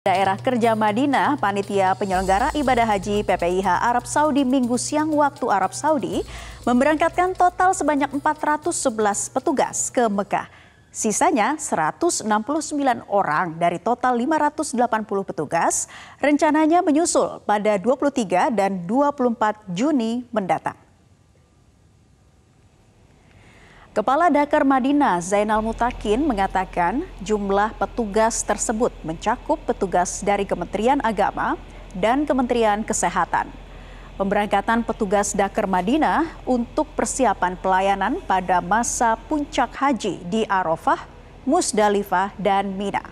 Daerah Kerja Madinah, panitia penyelenggara ibadah haji PPIH Arab Saudi Minggu siang waktu Arab Saudi memberangkatkan total sebanyak 411 petugas ke Mekah. Sisanya 169 orang dari total 580 petugas rencananya menyusul pada 23 dan 24 Juni mendatang. Kepala Dakar Madinah Zainal Mutakin mengatakan jumlah petugas tersebut mencakup petugas dari Kementerian Agama dan Kementerian Kesehatan. Pemberangkatan petugas Dakar Madinah untuk persiapan pelayanan pada masa puncak haji di Arafah, Musdalifah, dan Mina.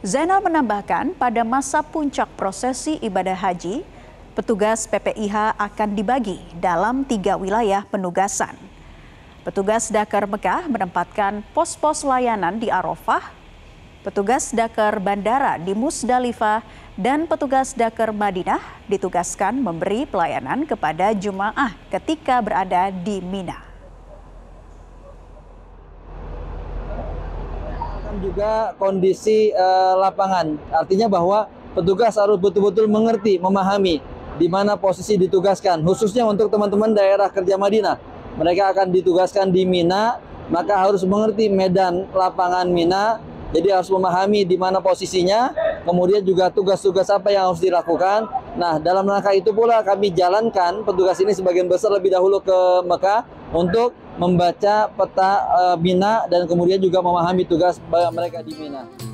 Zainal menambahkan pada masa puncak prosesi ibadah haji, petugas PPIH akan dibagi dalam tiga wilayah penugasan Petugas Dakar Mekah menempatkan pos-pos layanan di Arafah, petugas Dakar Bandara di Musdalifah, dan petugas Dakar Madinah ditugaskan memberi pelayanan kepada jemaah ketika berada di Mina. juga kondisi uh, lapangan. Artinya bahwa petugas harus betul-betul mengerti, memahami di mana posisi ditugaskan, khususnya untuk teman-teman daerah kerja Madinah mereka akan ditugaskan di Mina, maka harus mengerti medan lapangan Mina. Jadi harus memahami di mana posisinya, kemudian juga tugas-tugas apa yang harus dilakukan. Nah, dalam rangka itu pula kami jalankan petugas ini sebagian besar lebih dahulu ke Mekah untuk membaca peta e, Mina dan kemudian juga memahami tugas mereka di Mina.